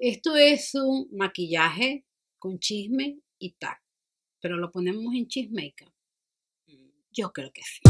Esto es un maquillaje con chisme y tac, pero lo ponemos en chismeica. Mm. Yo creo que sí.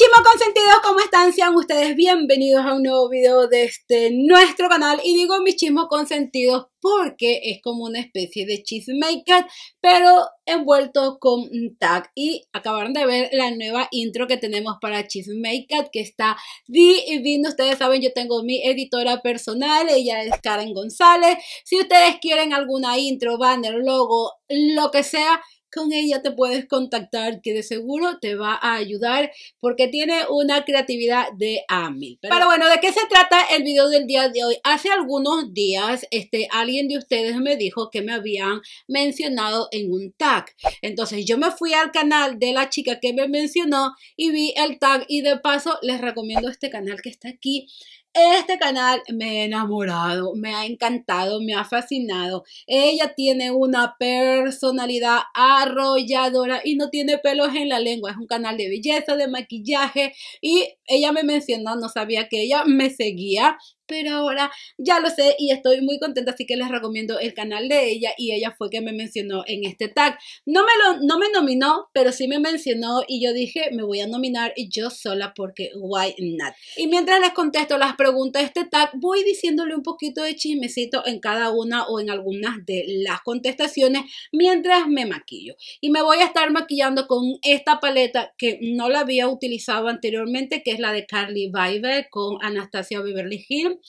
chismos consentidos, ¿cómo están? Sean ustedes bienvenidos a un nuevo video de este nuestro canal y digo mis chismos consentidos porque es como una especie de cheesemaker pero envuelto con tag y acabaron de ver la nueva intro que tenemos para cheesemaker que está divino, ustedes saben yo tengo mi editora personal, ella es Karen González, si ustedes quieren alguna intro, banner, logo, lo que sea, con ella te puedes contactar que de seguro te va a ayudar porque tiene una creatividad de a Pero, Pero bueno, ¿de qué se trata el video del día de hoy? Hace algunos días este, alguien de ustedes me dijo que me habían mencionado en un tag. Entonces yo me fui al canal de la chica que me mencionó y vi el tag y de paso les recomiendo este canal que está aquí este canal me ha enamorado, me ha encantado, me ha fascinado. Ella tiene una personalidad arrolladora y no tiene pelos en la lengua. Es un canal de belleza, de maquillaje y ella me mencionó, no sabía que ella me seguía pero ahora ya lo sé y estoy muy contenta, así que les recomiendo el canal de ella y ella fue quien me mencionó en este tag. No me, lo, no me nominó, pero sí me mencionó y yo dije, me voy a nominar yo sola porque why not. Y mientras les contesto las preguntas de este tag, voy diciéndole un poquito de chismecito en cada una o en algunas de las contestaciones mientras me maquillo. Y me voy a estar maquillando con esta paleta que no la había utilizado anteriormente, que es la de Carly Viver con Anastasia Beverly Hills.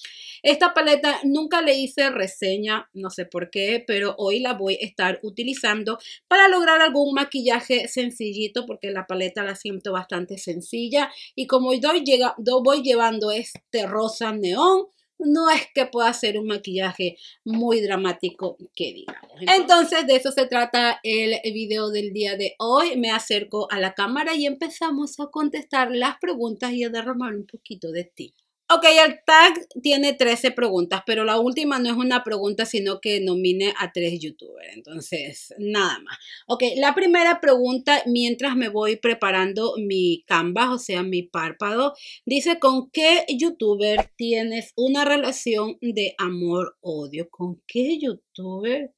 Esta paleta nunca le hice reseña, no sé por qué, pero hoy la voy a estar utilizando para lograr algún maquillaje sencillito porque la paleta la siento bastante sencilla y como doy, voy llevando este rosa neón, no es que pueda hacer un maquillaje muy dramático que digamos. Entonces de eso se trata el video del día de hoy. Me acerco a la cámara y empezamos a contestar las preguntas y a derramar un poquito de ti. Ok, el tag tiene 13 preguntas, pero la última no es una pregunta, sino que nomine a tres youtubers. Entonces, nada más. Ok, la primera pregunta, mientras me voy preparando mi canvas, o sea, mi párpado, dice, ¿con qué youtuber tienes una relación de amor-odio? ¿Con qué youtuber?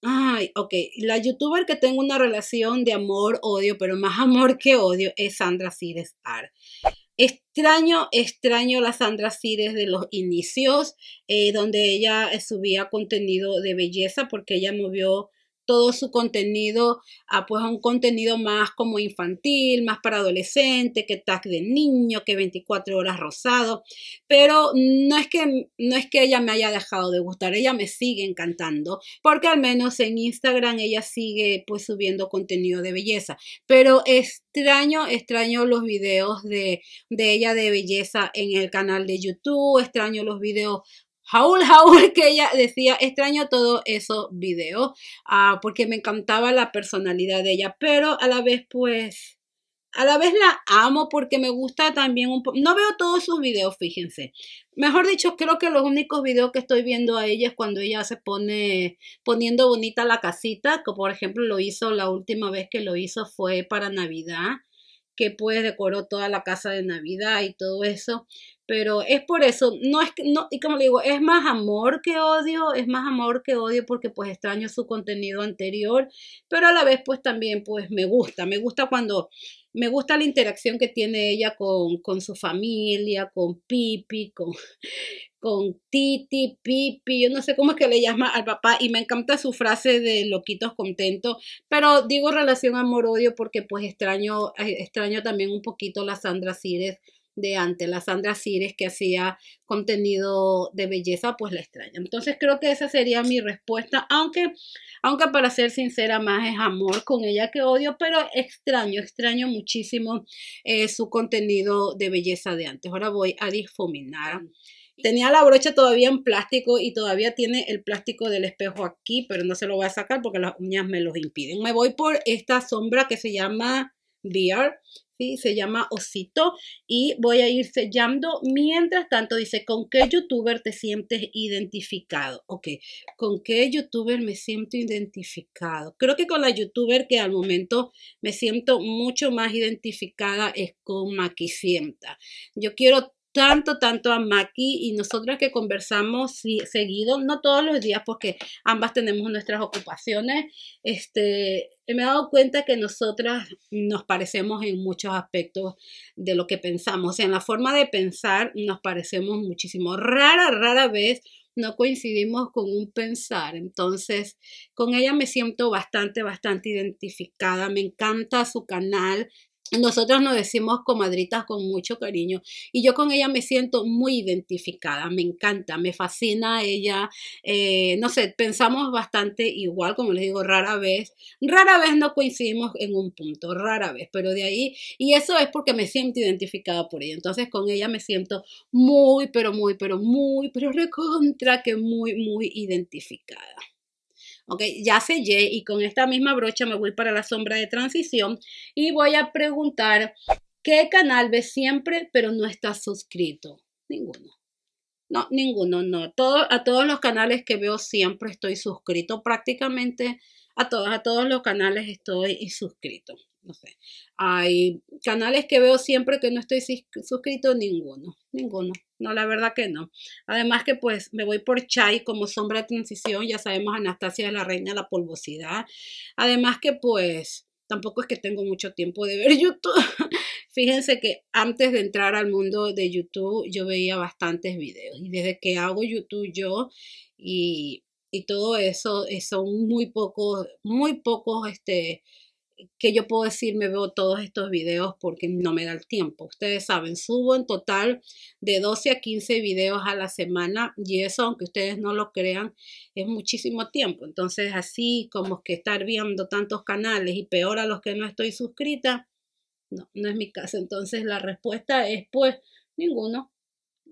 Ay, ok, la youtuber que tengo una relación de amor-odio, pero más amor que odio, es Sandra Cires Extraño, extraño la Sandra Cires de los inicios, eh, donde ella subía contenido de belleza porque ella movió todo su contenido a pues un contenido más como infantil, más para adolescente, que tag de niño, que 24 horas rosado, pero no es que no es que ella me haya dejado de gustar, ella me sigue encantando, porque al menos en Instagram ella sigue pues subiendo contenido de belleza, pero extraño extraño los videos de de ella de belleza en el canal de YouTube, extraño los videos Jaúl, Jaúl, que ella decía, extraño todos esos videos, ah, porque me encantaba la personalidad de ella, pero a la vez pues a la vez la amo porque me gusta también un poco. No veo todos sus videos, fíjense. Mejor dicho, creo que los únicos videos que estoy viendo a ella es cuando ella se pone poniendo bonita la casita, que por ejemplo lo hizo la última vez que lo hizo fue para Navidad, que pues decoró toda la casa de Navidad y todo eso pero es por eso, no es no, y como le digo, es más amor que odio, es más amor que odio porque pues extraño su contenido anterior, pero a la vez pues también pues me gusta, me gusta cuando, me gusta la interacción que tiene ella con, con su familia, con Pipi, con, con Titi, Pipi, yo no sé cómo es que le llama al papá y me encanta su frase de loquitos contentos, pero digo relación amor-odio porque pues extraño, eh, extraño también un poquito la Sandra Cires de antes, la Sandra Cires que hacía contenido de belleza, pues la extraña. Entonces creo que esa sería mi respuesta, aunque, aunque para ser sincera más es amor con ella que odio, pero extraño, extraño muchísimo eh, su contenido de belleza de antes. Ahora voy a difuminar. Tenía la brocha todavía en plástico y todavía tiene el plástico del espejo aquí, pero no se lo voy a sacar porque las uñas me los impiden. Me voy por esta sombra que se llama VR, ¿sí? se llama Osito y voy a ir sellando. Mientras tanto, dice, ¿con qué youtuber te sientes identificado? Ok, ¿con qué youtuber me siento identificado? Creo que con la youtuber que al momento me siento mucho más identificada es con Maquisienta. Yo quiero tanto, tanto a Maki y nosotras que conversamos seguido, no todos los días porque ambas tenemos nuestras ocupaciones, este, me he dado cuenta que nosotras nos parecemos en muchos aspectos de lo que pensamos, o sea, en la forma de pensar nos parecemos muchísimo, rara, rara vez no coincidimos con un pensar, entonces con ella me siento bastante, bastante identificada, me encanta su canal, nosotros nos decimos comadritas con mucho cariño y yo con ella me siento muy identificada, me encanta, me fascina ella, eh, no sé, pensamos bastante igual, como les digo, rara vez, rara vez no coincidimos en un punto, rara vez, pero de ahí, y eso es porque me siento identificada por ella, entonces con ella me siento muy, pero muy, pero muy, pero recontra que muy, muy identificada. Ok, ya sellé y con esta misma brocha me voy para la sombra de transición y voy a preguntar qué canal ves siempre pero no está suscrito. Ninguno. No, ninguno, no. a todos los canales que veo siempre estoy suscrito. Prácticamente a todos, a todos los canales estoy suscrito no sé. Hay canales que veo siempre que no estoy suscrito, ninguno, ninguno. No, la verdad que no. Además que pues me voy por Chai como sombra de transición, ya sabemos Anastasia es la reina de la polvosidad. Además que pues tampoco es que tengo mucho tiempo de ver YouTube. Fíjense que antes de entrar al mundo de YouTube yo veía bastantes videos y desde que hago YouTube yo y, y todo eso eh, son muy pocos, muy pocos este, que yo puedo decir, me veo todos estos videos porque no me da el tiempo. Ustedes saben, subo en total de 12 a 15 videos a la semana y eso, aunque ustedes no lo crean, es muchísimo tiempo. Entonces, así como que estar viendo tantos canales y peor a los que no estoy suscrita, no, no es mi caso. Entonces, la respuesta es pues ninguno.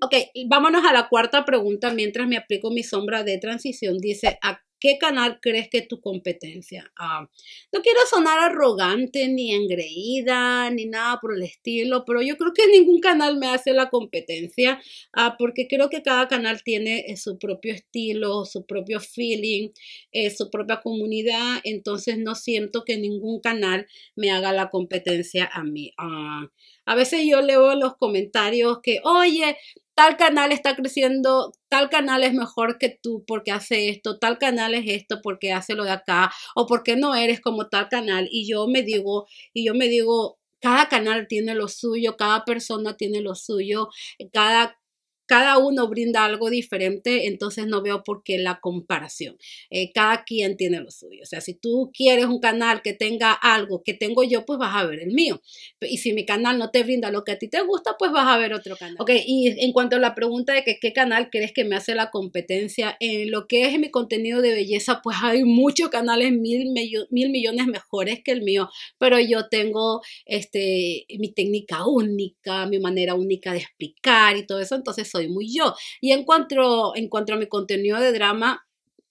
Ok, vámonos a la cuarta pregunta mientras me aplico mi sombra de transición. Dice, ¿Qué canal crees que es tu competencia? Ah, no quiero sonar arrogante ni engreída ni nada por el estilo, pero yo creo que ningún canal me hace la competencia ah, porque creo que cada canal tiene eh, su propio estilo, su propio feeling, eh, su propia comunidad, entonces no siento que ningún canal me haga la competencia a mí. Ah, a veces yo leo los comentarios que, oye, tal canal está creciendo, tal canal es mejor que tú porque hace esto, tal canal es esto porque hace lo de acá, o porque no eres como tal canal. Y yo me digo, y yo me digo, cada canal tiene lo suyo, cada persona tiene lo suyo, cada cada uno brinda algo diferente, entonces no veo por qué la comparación. Eh, cada quien tiene lo suyo. O sea, si tú quieres un canal que tenga algo que tengo yo, pues vas a ver el mío. Y si mi canal no te brinda lo que a ti te gusta, pues vas a ver otro canal. Ok, y en cuanto a la pregunta de que qué canal crees que me hace la competencia, en lo que es mi contenido de belleza, pues hay muchos canales mil, millones mejores que el mío, pero yo tengo este, mi técnica única, mi manera única de explicar y todo eso, entonces soy muy yo. Y en cuanto, en a mi contenido de drama,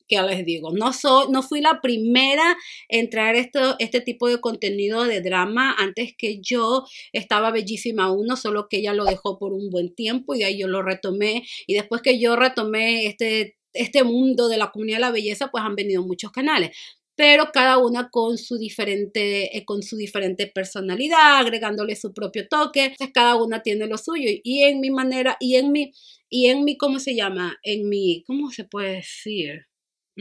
que les digo, no, soy, no fui la primera en traer esto, este tipo de contenido de drama. Antes que yo estaba Bellísima uno, solo que ella lo dejó por un buen tiempo y ahí yo lo retomé. Y después que yo retomé este este mundo de la comunidad de la belleza, pues han venido muchos canales pero cada una con su diferente, eh, con su diferente personalidad, agregándole su propio toque. Entonces cada una tiene lo suyo y, en mi manera, y en mi, y en mi, ¿cómo se llama? En mi, ¿cómo se puede decir?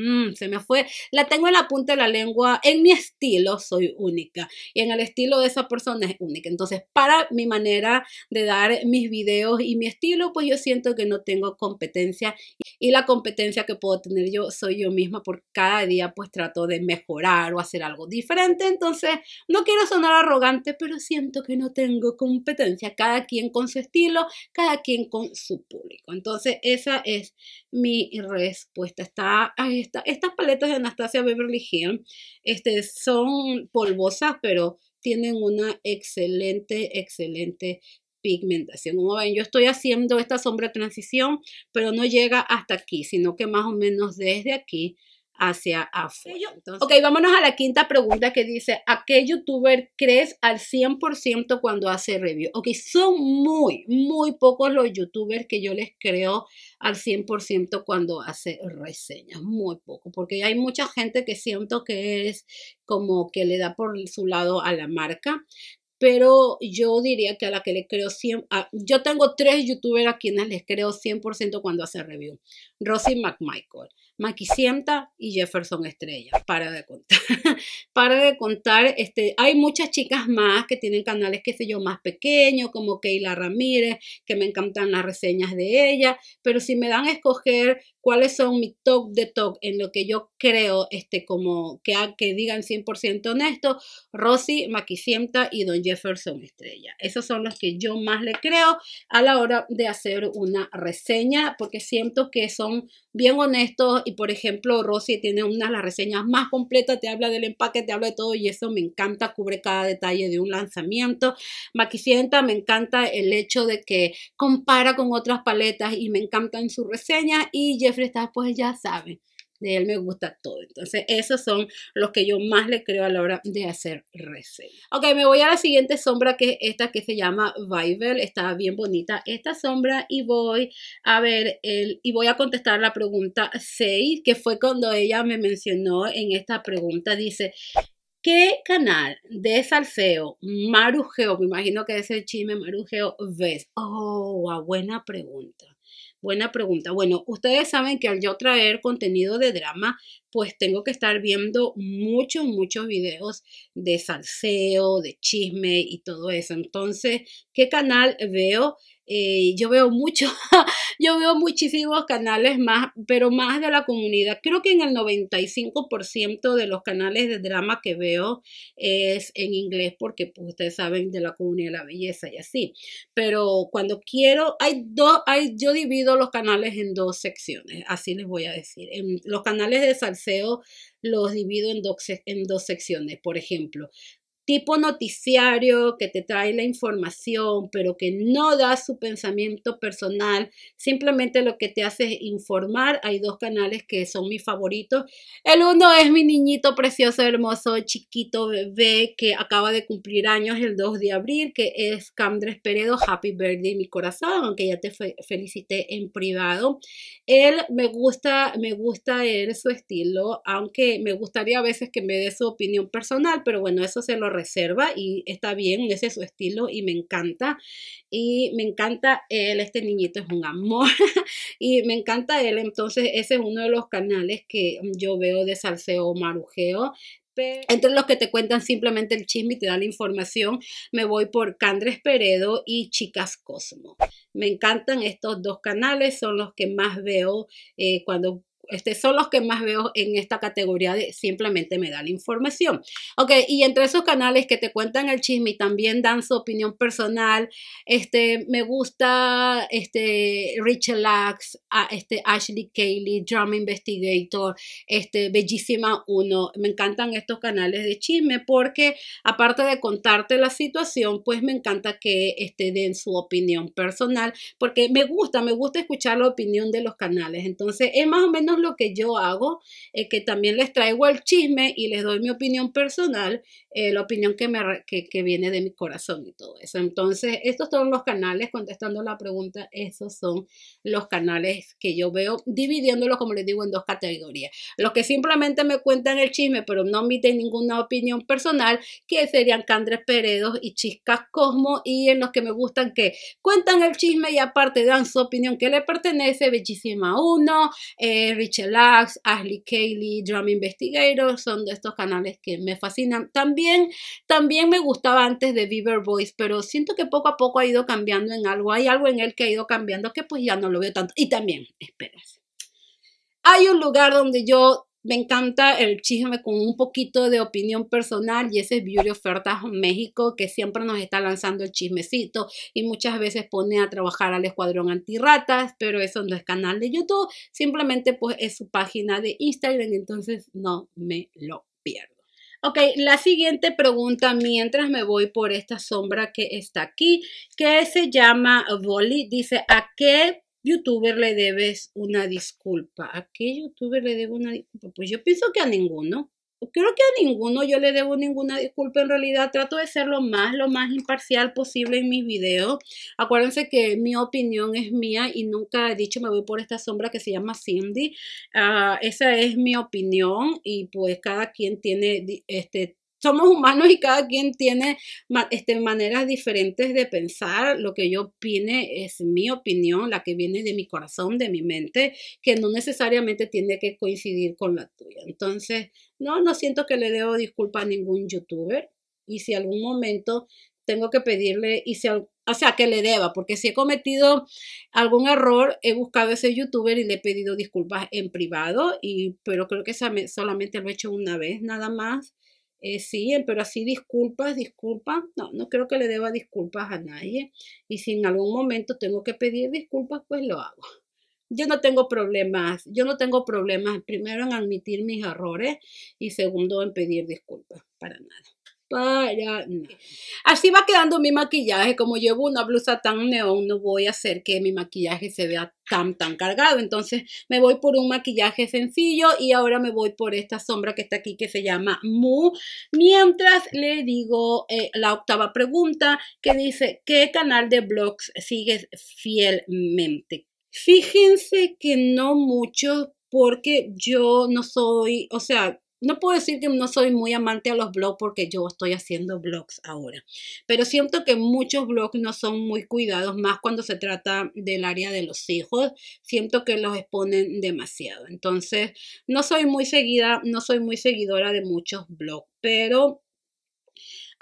Mm, se me fue, la tengo en la punta de la lengua, en mi estilo soy única y en el estilo de esa persona es única. Entonces, para mi manera de dar mis videos y mi estilo, pues yo siento que no tengo competencia y la competencia que puedo tener yo soy yo misma porque cada día pues trato de mejorar o hacer algo diferente. Entonces, no quiero sonar arrogante, pero siento que no tengo competencia, cada quien con su estilo, cada quien con su público. Entonces, esa es mi respuesta. Está, ahí estas paletas de Anastasia Beverly Hills este, son polvosas, pero tienen una excelente, excelente pigmentación. Como ven, yo estoy haciendo esta sombra transición, pero no llega hasta aquí, sino que más o menos desde aquí hacia afuera. ok, vámonos a la quinta pregunta que dice, ¿a qué youtuber crees al 100% cuando hace review? Ok, son muy, muy pocos los youtubers que yo les creo al 100% cuando hace reseñas, muy poco, porque hay mucha gente que siento que es como que le da por su lado a la marca, pero yo diría que a la que le creo 100, yo tengo tres youtubers a quienes les creo 100% cuando hace review. Rosy McMichael, ...Maquisienta y Jefferson Estrella. Para de contar. para de contar. Este, hay muchas chicas más que tienen canales, qué sé yo, más pequeños, como Keila Ramírez, que me encantan las reseñas de ella. Pero si me dan a escoger cuáles son mi top de top en lo que yo creo, este, como que, que digan 100% honesto, Rosy, Maquisienta y Don Jefferson Estrella. Esos son los que yo más le creo a la hora de hacer una reseña, porque siento que son bien honestos y por ejemplo, Rosie tiene una de las reseñas más completas, te habla del empaque, te habla de todo y eso me encanta, cubre cada detalle de un lanzamiento. Maquisienta, me encanta el hecho de que compara con otras paletas y me encantan sus reseñas. Y Jeffrey está, pues ya saben, de él me gusta todo. Entonces, esos son los que yo más le creo a la hora de hacer reseña. Ok, me voy a la siguiente sombra que es esta que se llama Vival Está bien bonita esta sombra y voy a ver el, y voy a contestar la pregunta 6, que fue cuando ella me mencionó en esta pregunta. Dice, ¿Qué canal de salseo, marujeo, me imagino que es el chisme marujeo, ves? Oh, buena pregunta. Buena pregunta. Bueno, ustedes saben que al yo traer contenido de drama, pues tengo que estar viendo muchos, muchos videos de salseo, de chisme y todo eso. Entonces, ¿qué canal veo? Eh, yo veo mucho, yo veo muchísimos canales más, pero más de la comunidad. Creo que en el 95% de los canales de drama que veo es en inglés, porque pues, ustedes saben de la comunidad de la belleza y así. Pero cuando quiero, hay dos, hay, yo divido los canales en dos secciones, así les voy a decir. los canales de salseo los divido en dos, en dos secciones. Por ejemplo, tipo noticiario que te trae la información, pero que no da su pensamiento personal, simplemente lo que te hace es informar. Hay dos canales que son mis favoritos. El uno es mi niñito precioso, hermoso, chiquito bebé que acaba de cumplir años el 2 de abril, que es Camdres Peredo, Happy Birthday, mi corazón, aunque ya te felicité en privado. Él me gusta, me gusta él, su estilo, aunque me gustaría a veces que me dé su opinión personal, pero bueno, eso se lo reserva y está bien, ese es su estilo y me encanta. Y me encanta él, este niñito es un amor y me encanta él. Entonces ese es uno de los canales que yo veo de salseo marujeo entre los que te cuentan simplemente el chisme y te da la información, me voy por Candres Peredo y Chicas Cosmo. Me encantan estos dos canales, son los que más veo eh, cuando este, son los que más veo en esta categoría de simplemente me da la información. Ok, y entre esos canales que te cuentan el chisme y también dan su opinión personal, este, me gusta este, Rachel este, Ashley Cayley, Drama Investigator, este, Bellísima Uno. Me encantan estos canales de chisme porque aparte de contarte la situación, pues me encanta que este, den su opinión personal porque me gusta, me gusta escuchar la opinión de los canales. Entonces, es más o menos lo que yo hago, eh, que también les traigo el chisme y les doy mi opinión personal, eh, la opinión que, me, que, viene de mi corazón y todo eso. Entonces, estos son los canales, contestando la pregunta, esos son los canales que yo veo, dividiéndolos, como les digo, en dos categorías. Los que simplemente me cuentan el chisme, pero no omiten ninguna opinión personal, que serían Candres Peredos y Chiscas Cosmo, y en los que me gustan que cuentan el chisme y aparte dan su opinión que le pertenece, Bellísima 1, eh, Chelax, Ashley Kaylee, Drum Investigator, son de estos canales que me fascinan. También, también me gustaba antes de Beaver Voice, pero siento que poco a poco ha ido cambiando en algo. Hay algo en él que ha ido cambiando que pues ya no lo veo tanto. Y también, esperas. Hay un lugar donde yo me encanta el chisme con un poquito de opinión personal y ese Beauty Ofertas México que siempre nos está lanzando el chismecito y muchas veces pone a trabajar al escuadrón antirratas, pero eso no es canal de YouTube, simplemente pues es su página de Instagram, entonces no me lo pierdo. Ok, la siguiente pregunta mientras me voy por esta sombra que está aquí, que se llama Boli, dice, ¿a qué youtuber le debes una disculpa? ¿A qué youtuber le debo una disculpa? Pues yo pienso que a ninguno. Creo que a ninguno yo le debo ninguna disculpa. En realidad trato de ser lo más, lo más imparcial posible en mis videos. Acuérdense que mi opinión es mía y nunca he dicho me voy por esta sombra que se llama Cindy. Ah, esa es mi opinión y pues cada quien tiene este, somos humanos y cada quien tiene este, maneras diferentes de pensar. Lo que yo opine es mi opinión, la que viene de mi corazón, de mi mente, que no necesariamente tiene que coincidir con la tuya. Entonces, no, no siento que le debo disculpa a ningún youtuber. Y si algún momento tengo que pedirle, y si, o sea, que le deba, porque si he cometido algún error, he buscado a ese youtuber y le he pedido disculpas en privado, y, pero creo que solamente lo he hecho una vez nada más eh, pero así disculpas, disculpas, no, no creo que le deba disculpas a nadie. Y si en algún momento tengo que pedir disculpas, pues lo hago. Yo no tengo problemas, yo no tengo problemas primero en admitir mis errores y segundo en pedir disculpas, para nada para Así va quedando mi maquillaje. Como llevo una blusa tan neón, no voy a hacer que mi maquillaje se vea tan, tan cargado. Entonces me voy por un maquillaje sencillo y ahora me voy por esta sombra que está aquí que se llama Mu. Mientras le digo eh, la octava pregunta que dice, ¿qué canal de blogs sigues fielmente? Fíjense que no mucho porque yo no soy, o sea, no puedo decir que no soy muy amante a los blogs porque yo estoy haciendo blogs ahora, pero siento que muchos blogs no son muy cuidados, más cuando se trata del área de los hijos, siento que los exponen demasiado. Entonces, no soy muy seguida, no soy muy seguidora de muchos blogs, pero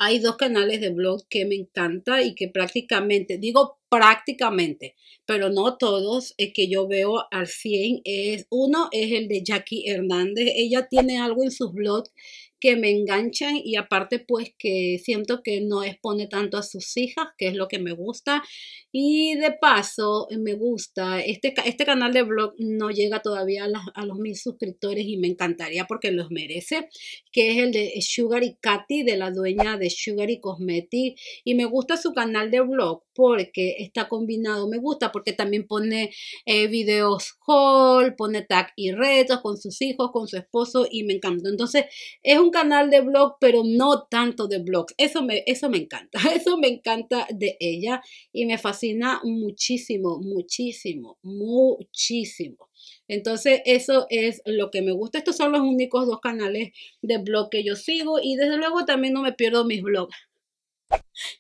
hay dos canales de blog que me encanta y que prácticamente, digo prácticamente, pero no todos, es eh, que yo veo al 100 es, uno es el de Jackie Hernández, ella tiene algo en sus blogs que me enganchan y aparte pues que siento que no expone tanto a sus hijas, que es lo que me gusta. Y de paso, me gusta, este, este canal de blog no llega todavía a, los mil suscriptores y me encantaría porque los merece, que es el de Sugar y Katy, de la dueña de Sugar y Cosmetic. Y me gusta su canal de blog porque está combinado, me gusta porque también pone eh, videos haul, pone tag y retos con sus hijos, con su esposo y me encanta. Entonces, es un canal de blog, pero no tanto de blog, Eso me, eso me encanta, eso me encanta de ella y me fascina muchísimo, muchísimo, muchísimo. Entonces, eso es lo que me gusta. Estos son los únicos dos canales de blog que yo sigo y desde luego también no me pierdo mis blogs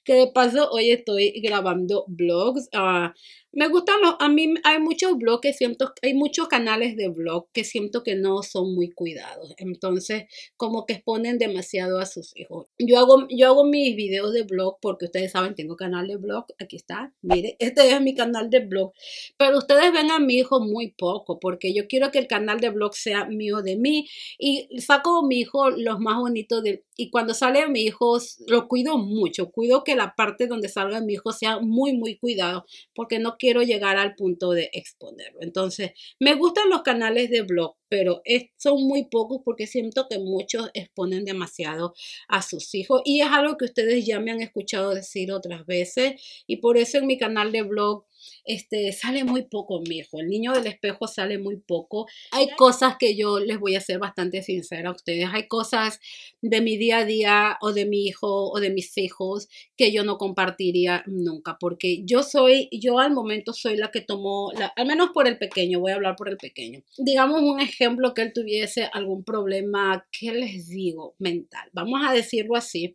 que de paso hoy estoy grabando blogs. Ah, me gustan los, a mí hay muchos blogs que siento, hay muchos canales de blog que siento que no son muy cuidados. Entonces, como que exponen demasiado a sus hijos. Yo hago, yo hago mis videos de blog porque ustedes saben, tengo canal de blog, aquí está, mire, este es mi canal de blog. Pero ustedes ven a mi hijo muy poco porque yo quiero que el canal de blog sea mío de mí y saco a mi hijo los más bonitos de, y cuando sale a mi hijo lo cuido mucho, que la parte donde salga mi hijo sea muy, muy cuidado, porque no quiero llegar al punto de exponerlo. Entonces, me gustan los canales de blog, pero son muy pocos porque siento que muchos exponen demasiado a sus hijos y es algo que ustedes ya me han escuchado decir otras veces y por eso en mi canal de blog este, sale muy poco mi hijo, el niño del espejo sale muy poco. Hay cosas que yo les voy a ser bastante sincera a ustedes, hay cosas de mi día a día o de mi hijo o de mis hijos que yo no compartiría nunca, porque yo soy, yo al momento soy la que tomó, al menos por el pequeño, voy a hablar por el pequeño. Digamos un ejemplo que él tuviese algún problema, ¿qué les digo? Mental, vamos a decirlo así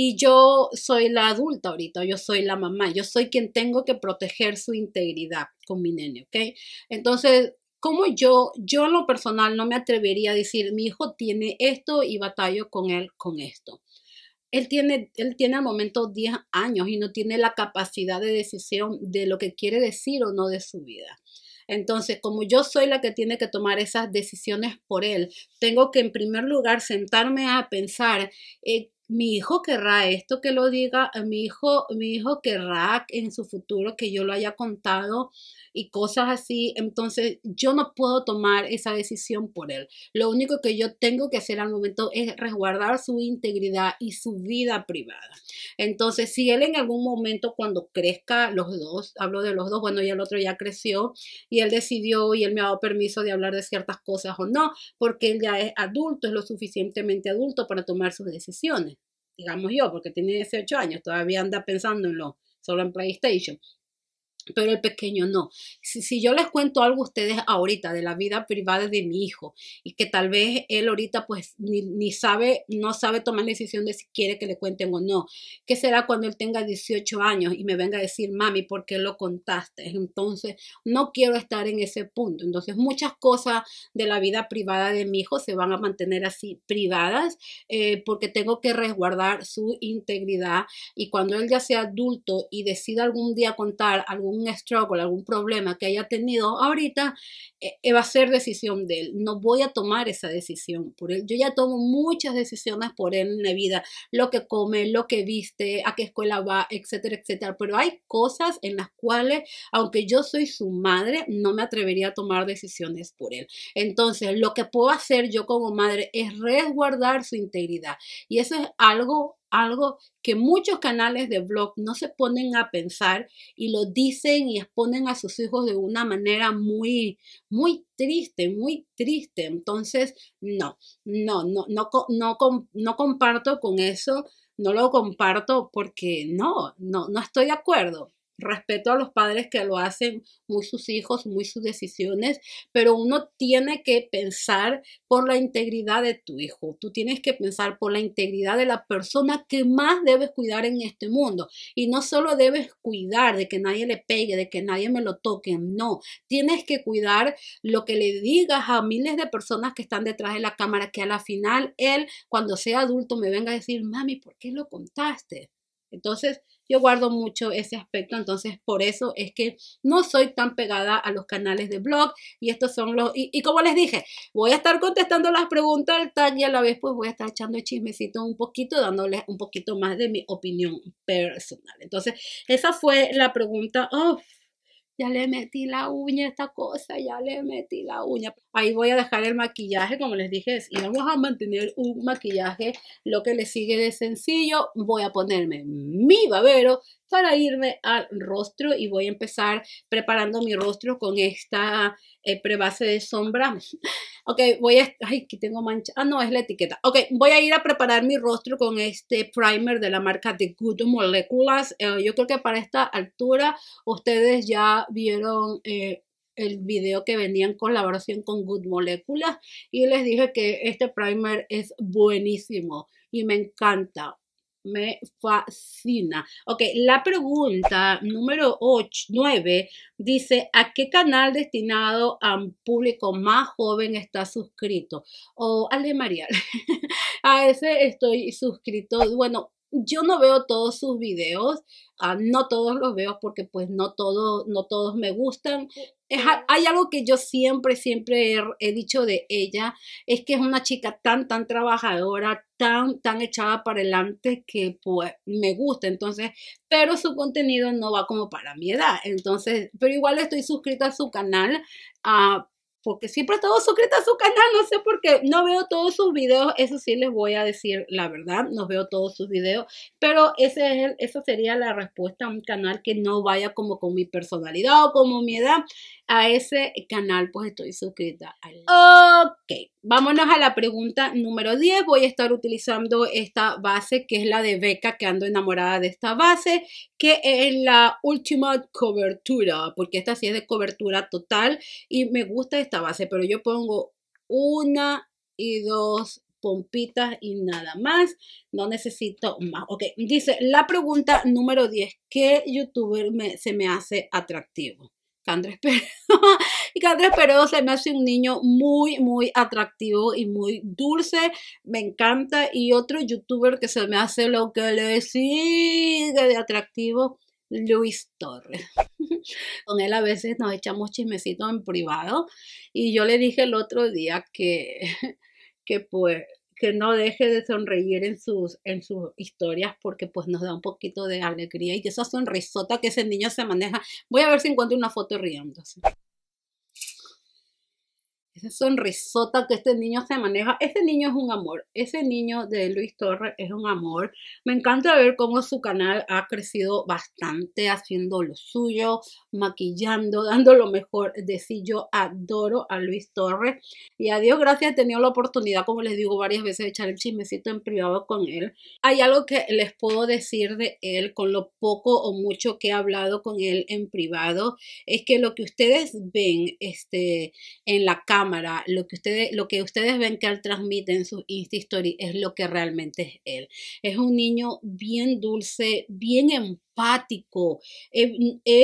y yo soy la adulta ahorita, yo soy la mamá, yo soy quien tengo que proteger su integridad con mi nene, ¿ok? Entonces, como yo, yo en lo personal no me atrevería a decir, mi hijo tiene esto y batallo con él con esto. Él tiene, él tiene al momento 10 años y no tiene la capacidad de decisión de lo que quiere decir o no de su vida. Entonces, como yo soy la que tiene que tomar esas decisiones por él, tengo que en primer lugar sentarme a pensar eh, mi hijo querrá esto que lo diga, eh, mi hijo, mi hijo querrá en su futuro que yo lo haya contado y cosas así. Entonces yo no puedo tomar esa decisión por él. Lo único que yo tengo que hacer al momento es resguardar su integridad y su vida privada. Entonces si él en algún momento cuando crezca, los dos, hablo de los dos, bueno, ya el otro ya creció y él decidió y él me ha dado permiso de hablar de ciertas cosas o no, porque él ya es adulto, es lo suficientemente adulto para tomar sus decisiones digamos yo, porque tiene 18 años, todavía anda pensando en lo solo en PlayStation pero el pequeño no. Si, yo les cuento algo a ustedes ahorita de la vida privada de mi hijo y que tal vez él ahorita pues ni, sabe, no sabe tomar la decisión de si quiere que le cuenten o no. ¿Qué será cuando él tenga 18 años y me venga a decir, mami, ¿por qué lo contaste? Entonces, no quiero estar en ese punto. Entonces, muchas cosas de la vida privada de mi hijo se van a mantener así privadas eh, porque tengo que resguardar su integridad y cuando él ya sea adulto y decida algún día contar algún algún struggle, algún problema que haya tenido ahorita, eh, eh, va a ser decisión de él. No voy a tomar esa decisión por él. Yo ya tomo muchas decisiones por él en la vida, lo que come, lo que viste, a qué escuela va, etcétera, etcétera. Pero hay cosas en las cuales, aunque yo soy su madre, no me atrevería a tomar decisiones por él. Entonces, lo que puedo hacer yo como madre es resguardar su integridad. Y eso es algo algo que muchos canales de blog no se ponen a pensar y lo dicen y exponen a sus hijos de una manera muy, muy triste, muy triste. Entonces, no, no, no, no, no, comparto con eso, no lo comparto porque no, no, no estoy de acuerdo. Respeto a los padres que lo hacen muy sus hijos, muy sus decisiones, pero uno tiene que pensar por la integridad de tu hijo. Tú tienes que pensar por la integridad de la persona que más debes cuidar en este mundo. Y no solo debes cuidar de que nadie le pegue, de que nadie me lo toque, no. Tienes que cuidar lo que le digas a miles de personas que están detrás de la cámara, que a la final él, cuando sea adulto, me venga a decir, mami, ¿por qué lo contaste? Entonces, yo guardo mucho ese aspecto, entonces por eso es que no soy tan pegada a los canales de blog y estos son los, y, como les dije, voy a estar contestando las preguntas al tag y a la vez pues voy a estar echando el chismecito un poquito, dándoles un poquito más de mi opinión personal. Entonces, esa fue la pregunta. Oh, ya le metí la uña a esta cosa, ya le metí la uña. Ahí voy a dejar el maquillaje, como les dije, y vamos a mantener un maquillaje, lo que le sigue de sencillo, voy a ponerme mi babero para irme al rostro y voy a empezar preparando mi rostro con esta pre eh, prebase de sombra. ok, voy a... Ay, aquí tengo mancha. Ah, no, es la etiqueta. Ok, voy a ir a preparar mi rostro con este primer de la marca de Good Moleculas. Eh, yo creo que para esta altura ustedes ya vieron... Eh, el video que venía en colaboración con Good Moleculas y les dije que este primer es buenísimo y me encanta me fascina. Ok, la pregunta número 8, 9 dice, ¿a qué canal destinado a un público más joven está suscrito? O Ale al a ese estoy suscrito. Bueno, yo no veo todos sus videos, ah, no todos los veo porque pues no, todo, no todos me gustan. hay algo que yo siempre, siempre he, dicho de ella, es que es una chica tan, tan trabajadora, tan, tan echada para adelante que pues me gusta, entonces, pero su contenido no va como para mi edad, entonces, pero igual estoy suscrita a su canal. Ah, porque siempre todo suscrito a su canal, no sé por qué, no veo todos sus videos, eso sí les voy a decir la verdad, no veo todos sus videos, pero ese es esa sería la respuesta a un canal que no vaya como con mi personalidad o como mi edad a ese canal pues estoy suscrita. Ok, vámonos a la pregunta número 10. Voy a estar utilizando esta base que es la de Beca, que ando enamorada de esta base, que es la última cobertura, porque esta sí es de cobertura total y me gusta esta base, pero yo pongo una y dos pompitas y nada más. No necesito más. Ok, dice la pregunta número 10. ¿Qué youtuber se me hace atractivo? Andrés Pero. y Andrés Pero se me hace un niño muy, muy atractivo y muy dulce. Me encanta. Y otro youtuber que se me hace lo que le sigue de atractivo. Luis Torres. Con él a veces nos echamos chismecitos en privado y yo le dije el otro día que, que pues que no deje de sonreír en sus, en sus historias porque pues nos da un poquito de alegría y esa sonrisota que ese niño se maneja. Voy a ver si encuentro una foto riéndose esa sonrisota que este niño se maneja. Ese niño es un amor. Ese niño de Luis Torres es un amor. Me encanta ver cómo su canal ha crecido bastante haciendo lo suyo, maquillando, dando lo mejor de sí. Yo adoro a Luis Torres y a Dios gracias he tenido la oportunidad, como les digo varias veces, de echar el chismecito en privado con él. Hay algo que les puedo decir de él con lo poco o mucho que he hablado con él en privado, es que lo que ustedes ven este, en la cámara lo que ustedes, lo que ustedes ven que él transmite en sus Insta Story es lo que realmente es él. Es un niño bien dulce, bien empático. He,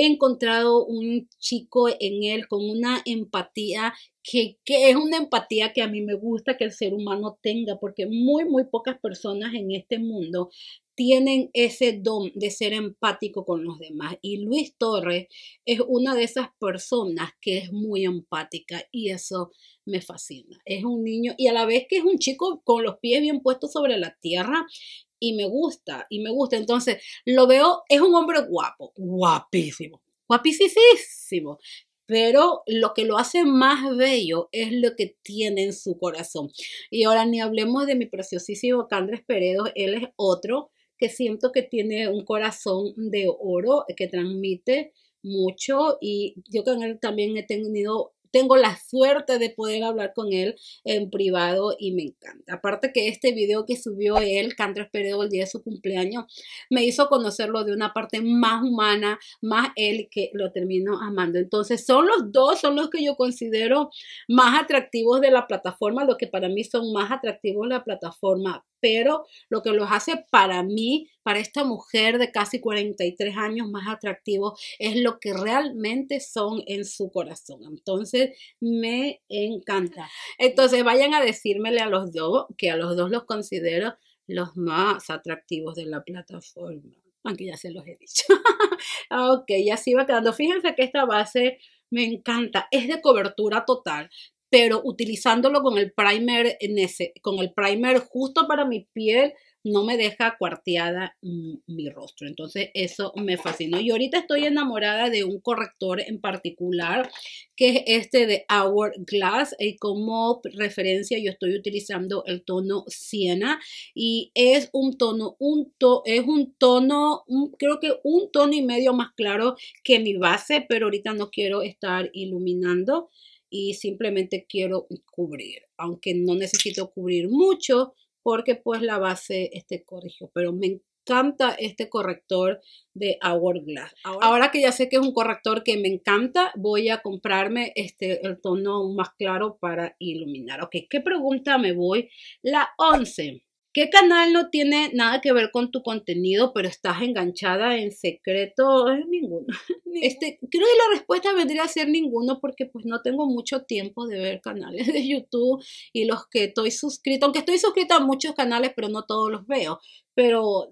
encontrado un chico en él con una empatía que, que, es una empatía que a mí me gusta que el ser humano tenga, porque muy, muy pocas personas en este mundo tienen ese don de ser empático con los demás. Y Luis Torres es una de esas personas que es muy empática y eso me fascina. Es un niño y a la vez que es un chico con los pies bien puestos sobre la tierra y me gusta, y me gusta. Entonces, lo veo, es un hombre guapo, guapísimo, guapísimo. Pero lo que lo hace más bello es lo que tiene en su corazón. Y ahora ni hablemos de mi preciosísimo Candres Peredo, él es otro que siento que tiene un corazón de oro que transmite mucho y yo con él también he tenido tengo la suerte de poder hablar con él en privado y me encanta. Aparte que este video que subió él, Cantres Peredo, el día de su cumpleaños, me hizo conocerlo de una parte más humana, más él que lo termino amando. Entonces son los dos, son los que yo considero más atractivos de la plataforma, los que para mí son más atractivos de la plataforma, pero lo que los hace para mí para esta mujer de casi 43 años más atractivos es lo que realmente son en su corazón. Entonces, me encanta. Entonces, vayan a decírmele a los dos, que a los dos los considero los más atractivos de la plataforma. Aunque ya se los he dicho. Ah, ok, ya así va quedando. Fíjense que esta base me encanta. Es de cobertura total pero utilizándolo con el primer con el primer justo para mi piel no me deja cuarteada mi rostro. Entonces eso me fascinó. Y ahorita estoy enamorada de un corrector en particular, que es este de Hourglass. Y eh, como referencia yo estoy utilizando el tono Siena. Y es un tono, un to, es un tono, creo que un tono y medio más claro que mi base, pero ahorita no quiero estar iluminando y simplemente quiero cubrir, aunque no necesito cubrir mucho porque pues la base este corrigió, pero me encanta este corrector de Hourglass. Ahora, Ahora, que ya sé que es un corrector que me encanta, voy a comprarme este, el tono más claro para iluminar. Ok, ¿qué pregunta me voy? La 11. ¿Qué canal no tiene nada que ver con tu contenido, pero estás enganchada en secreto? ninguno. Este, creo que la respuesta vendría a ser ninguno porque pues no tengo mucho tiempo de ver canales de YouTube y los que estoy suscrito, aunque estoy suscrito a muchos canales, pero no todos los veo. Pero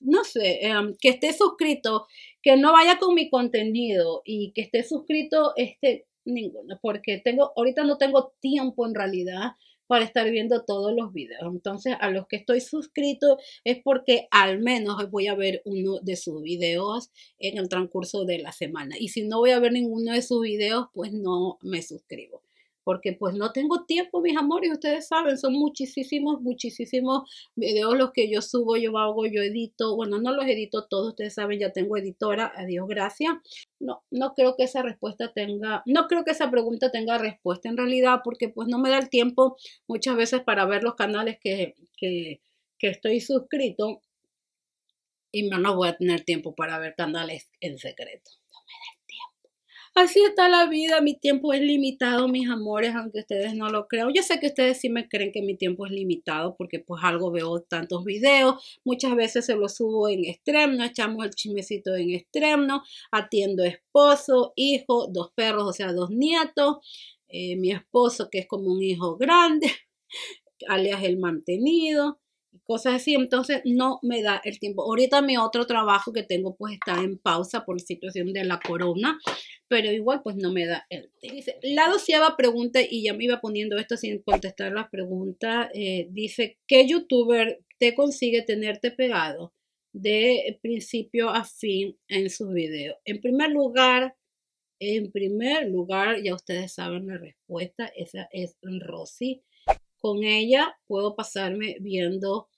no sé, em, que esté suscrito, que no vaya con mi contenido y que esté suscrito, este, ninguno, porque tengo, ahorita no tengo tiempo en realidad para estar viendo todos los videos. Entonces, a los que estoy suscrito es porque al menos voy a ver uno de sus videos en el transcurso de la semana. Y si no voy a ver ninguno de sus videos, pues no me suscribo porque pues no tengo tiempo, mis amores, ustedes saben, son muchísimos, muchísimos videos los que yo subo, yo hago, yo edito, bueno, no los edito todos, ustedes saben, ya tengo editora, adiós, gracias. No, no creo que esa respuesta tenga, no creo que esa pregunta tenga respuesta en realidad, porque pues no me da el tiempo muchas veces para ver los canales que, que, estoy suscrito y no, no voy a tener tiempo para ver canales en secreto. Así está la vida, mi tiempo es limitado, mis amores, aunque ustedes no lo crean. Yo sé que ustedes sí me creen que mi tiempo es limitado porque pues algo veo tantos videos, muchas veces se lo subo en extremo, echamos el chismecito en extremo, atiendo esposo, hijo, dos perros, o sea, dos nietos, eh, mi esposo que es como un hijo grande, alias el mantenido, cosas así, entonces no me da el tiempo. Ahorita mi otro trabajo que tengo pues está en pausa por la situación de la corona, pero igual pues no me da el tiempo. Dice, la doceava pregunta, y ya me iba poniendo esto sin contestar las preguntas, eh, dice, ¿qué youtuber te consigue tenerte pegado de principio a fin en sus videos? En primer lugar, en primer lugar, ya ustedes saben la respuesta, esa es Rosy con ella puedo pasarme viendo,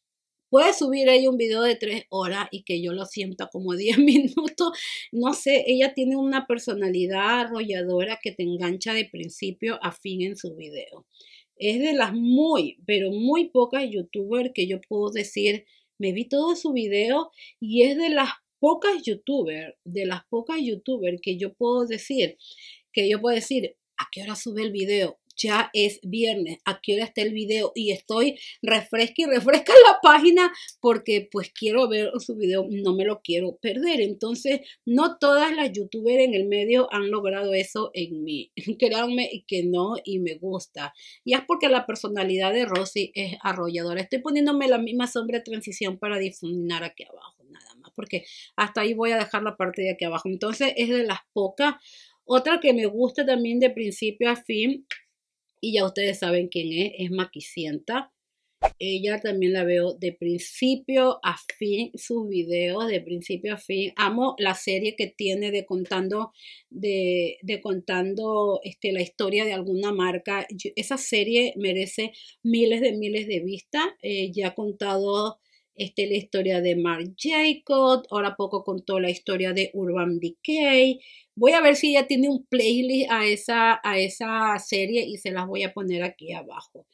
puede subir ella un video de tres horas y que yo lo sienta como diez minutos, no sé, ella tiene una personalidad arrolladora que te engancha de principio a fin en su video. Es de las muy, pero muy pocas youtubers que yo puedo decir, me vi todo su video y es de las pocas youtubers, de las pocas youtubers que yo puedo decir, que yo puedo decir, ¿a qué hora sube el video? ya es viernes, Aquí ahora está el video y estoy refresca y refresca la página porque pues quiero ver su video, no me lo quiero perder. Entonces, no todas las youtubers en el medio han logrado eso en mí. Créanme que no y me gusta. Y es porque la personalidad de Rosy es arrolladora. Estoy poniéndome la misma sombra de transición para difuminar aquí abajo, nada más, porque hasta ahí voy a dejar la parte de aquí abajo. Entonces, es de las pocas. Otra que me gusta también de principio a fin y ya ustedes saben quién es, es Maquisienta. Ella también la veo de principio a fin, sus videos de principio a fin. Amo la serie que tiene de contando, de, de contando este, la historia de alguna marca. esa serie merece miles de miles de vistas. Eh, ya ha contado este, la historia de Mark Jacob, ahora poco contó la historia de Urban Decay. Voy a ver si ella tiene un playlist a esa, a esa serie y se las voy a poner aquí abajo.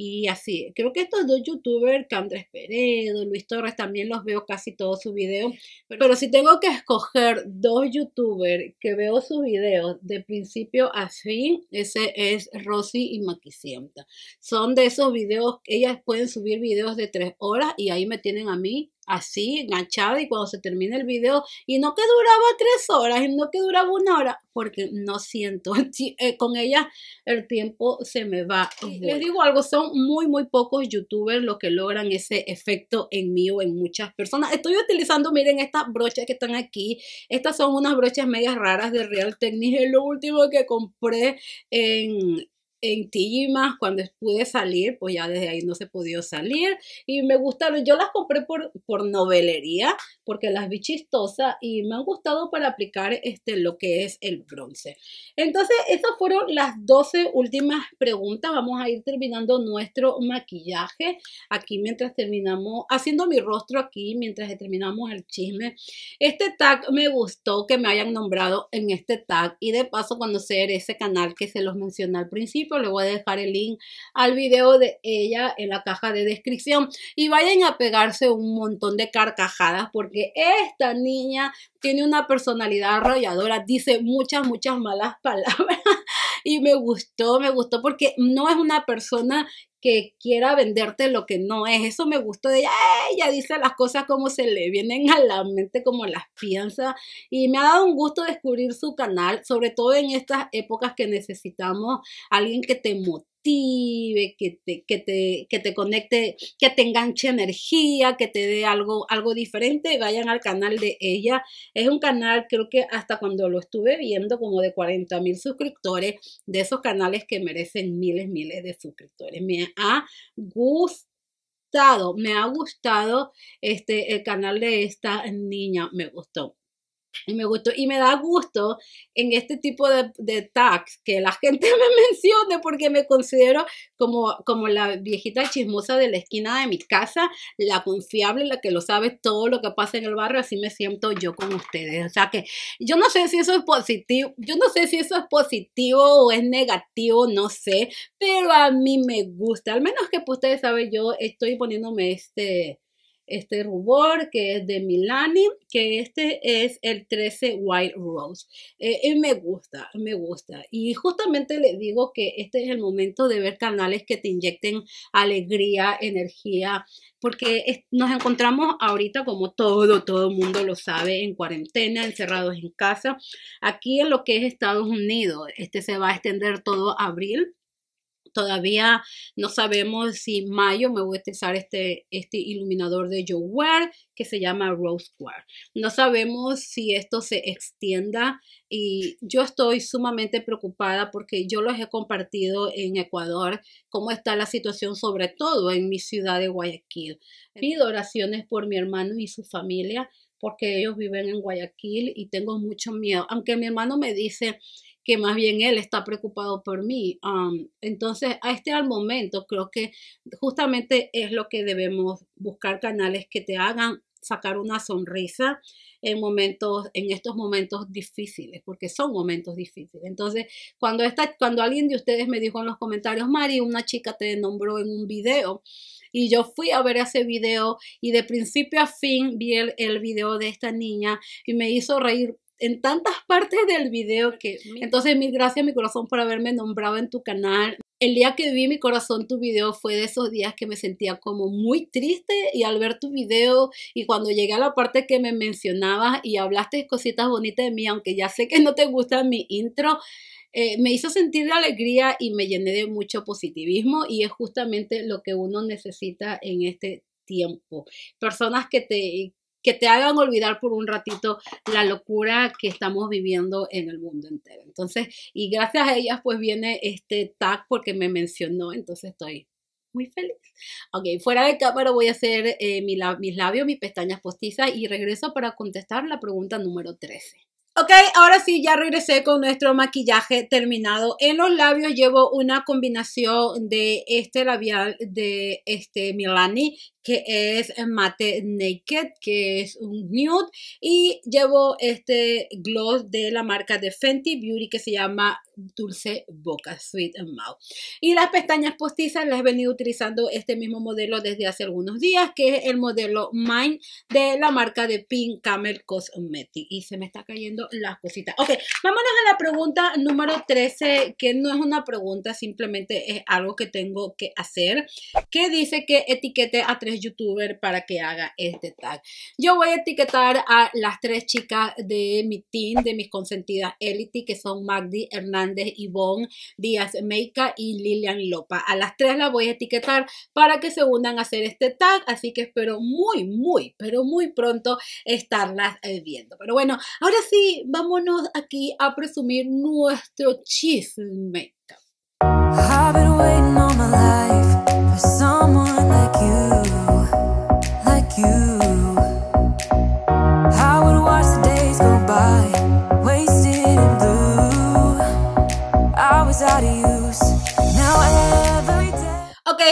Y así, creo que estos dos youtubers, Candres Peredo, Luis Torres, también los veo casi todos sus videos. Pero, si tengo que escoger dos youtubers que veo sus videos de principio a fin, ese es Rosy y Maquisienta. Son de esos videos, ellas pueden subir videos de tres horas y ahí me tienen a mí así, enganchada y cuando se termina el video, y no que duraba tres horas, y no que duraba una hora, porque no siento, eh, con ella el tiempo se me va. Les digo algo, son muy, muy pocos youtubers los que logran ese efecto en mí o en muchas personas. Estoy utilizando, miren, estas brochas que están aquí, estas son unas brochas medias raras de Real Technique, es lo último que compré en en Tijimas, cuando pude salir, pues ya desde ahí no se podía salir y me gustaron, yo las compré por, por novelería porque las vi chistosas y me han gustado para aplicar este, lo que es el bronce. Entonces, esas fueron las 12 últimas preguntas, vamos a ir terminando nuestro maquillaje aquí mientras terminamos, haciendo mi rostro aquí mientras terminamos el chisme. Este tag me gustó que me hayan nombrado en este tag y de paso conocer ese canal que se los mencioné al principio le voy a dejar el link al video de ella en la caja de descripción y vayan a pegarse un montón de carcajadas porque esta niña tiene una personalidad arrolladora, dice muchas, muchas malas palabras y me gustó, me gustó porque no es una persona que quiera venderte lo que no es. Eso me gustó de ella. Ella dice las cosas como se le vienen a la mente, como las piensa. Y me ha dado un gusto descubrir su canal, sobre todo en estas épocas que necesitamos alguien que te motive que te, que te, que conecte, que te enganche energía, que te dé algo, algo diferente, vayan al canal de ella. Es un canal, creo que hasta cuando lo estuve viendo, como de 40 mil suscriptores, de esos canales que merecen miles, miles de suscriptores. Me ha gustado me ha gustado este el canal de esta niña, me gustó. Y me gustó, y me da gusto en este tipo de, de tags que la gente me mencione porque me considero como, como la viejita chismosa de la esquina de mi casa, la confiable, la que lo sabe todo lo que pasa en el barrio, así me siento yo con ustedes. O sea que yo no sé si eso es positivo, yo no sé si eso es positivo o es negativo, no sé, pero a mí me gusta, al menos que pues, ustedes saben, yo estoy poniéndome este este rubor que es de Milani, que este es el 13 White Rose. Eh, me gusta, me gusta. Y justamente les digo que este es el momento de ver canales que te inyecten alegría, energía, porque nos encontramos ahorita como todo, todo mundo lo sabe, en cuarentena, encerrados en casa. Aquí en lo que es Estados Unidos, este se va a extender todo abril Todavía no sabemos si mayo me voy a utilizar este, este iluminador de Wear que se llama Rose No sabemos si esto se extienda y yo estoy sumamente preocupada porque yo los he compartido en Ecuador cómo está la situación, sobre todo en mi ciudad de Guayaquil. Pido oraciones por mi hermano y su familia porque ellos viven en Guayaquil y tengo mucho miedo. Aunque mi hermano me dice, que más bien él está preocupado por mí. Um, entonces, a este al momento, creo que justamente es lo que debemos buscar canales que te hagan sacar una sonrisa en momentos, en estos momentos difíciles, porque son momentos difíciles. Entonces, cuando cuando alguien de ustedes me dijo en los comentarios, Mari, una chica te nombró en un video, y yo fui a ver ese video y de principio a fin vi el, el video de esta niña y me hizo reír en tantas partes del video que... Entonces, mil gracias, mi corazón, por haberme nombrado en tu canal. El día que vi mi corazón tu video fue de esos días que me sentía como muy triste y al ver tu video y cuando llegué a la parte que me mencionabas y hablaste cositas bonitas de mí, aunque ya sé que no te gusta mi intro, eh, me hizo sentir de alegría y me llené de mucho positivismo y es justamente lo que uno necesita en este tiempo. Personas que te, que te hagan olvidar por un ratito la locura que estamos viviendo en el mundo entero. Entonces, y gracias a ellas pues viene este tag porque me mencionó, entonces estoy muy feliz. Ok, fuera de cámara voy a hacer eh, mis labios, mis pestañas postizas y regreso para contestar la pregunta número 13. Ok, ahora sí, ya regresé con nuestro maquillaje terminado. En los labios llevo una combinación de este labial de este Milani, que es Mate Naked, que es un nude, y llevo este gloss de la marca de Fenty Beauty que se llama Dulce Boca, Sweet Mouth. Y las pestañas postizas las he venido utilizando este mismo modelo desde hace algunos días, que es el modelo Mine de la marca de Pink Camel Cosmetic. Y se me está cayendo las cositas. Ok, vámonos a la pregunta número 13, que no es una pregunta, simplemente es algo que tengo que hacer, que dice que etiquete a Youtuber para que haga este tag. Yo voy a etiquetar a las tres chicas de mi team, de mis consentidas Elity, que son Magdi Hernández, Ivonne Díaz Meika y Lilian Lopa. A las tres las voy a etiquetar para que se unan a hacer este tag, así que espero muy, muy, pero muy pronto estarlas eh, viendo. Pero bueno, ahora sí, vámonos aquí a presumir nuestro chisme. I've been waiting life for someone like you.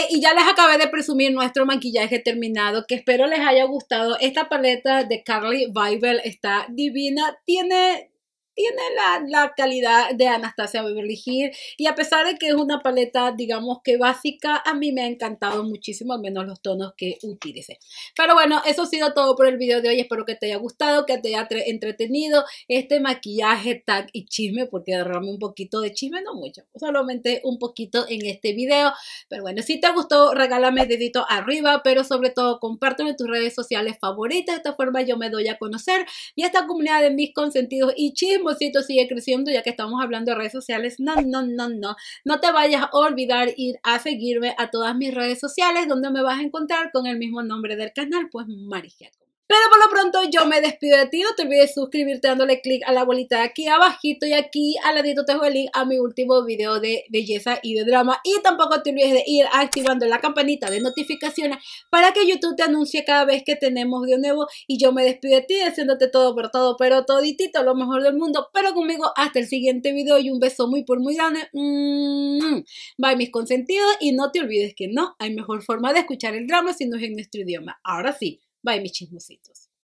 y ya les acabé de presumir nuestro maquillaje terminado, que espero les haya gustado. Esta paleta de Carly Weibel está divina, tiene tiene la, calidad de Anastasia Beverly Hills y a pesar de que es una paleta, digamos que básica, a mí me ha encantado muchísimo, al menos los tonos que utilice. Pero bueno, eso ha sido todo por el video de hoy. Espero que te haya gustado, que te haya entretenido este maquillaje, tag y chisme, porque agarrame un poquito de chisme, no mucho, solamente un poquito en este video. Pero bueno, si te gustó, regálame dedito arriba, pero sobre todo compártelo en tus redes sociales favoritas. De esta forma yo me doy a conocer y esta comunidad de mis consentidos y chisme sigue creciendo ya que estamos hablando de redes sociales. No, no, no, no. No te vayas a olvidar ir a seguirme a todas mis redes sociales donde me vas a encontrar con el mismo nombre del canal, pues marijaco pero por lo pronto yo me despido de ti. No te olvides suscribirte dándole click a la bolita de aquí abajito y aquí al ladito te dejo el link a mi último video de belleza y de drama. Y tampoco te olvides de ir activando la campanita de notificaciones para que YouTube te anuncie cada vez que tenemos video nuevo. Y yo me despido de ti deseándote todo por todo, pero toditito, lo mejor del mundo. Pero conmigo hasta el siguiente video y un beso muy por muy grande. Mm. Bye mis consentidos y no te olvides que no hay mejor forma de escuchar el drama si no es en nuestro idioma. Ahora sí. Bye, mis chismositos.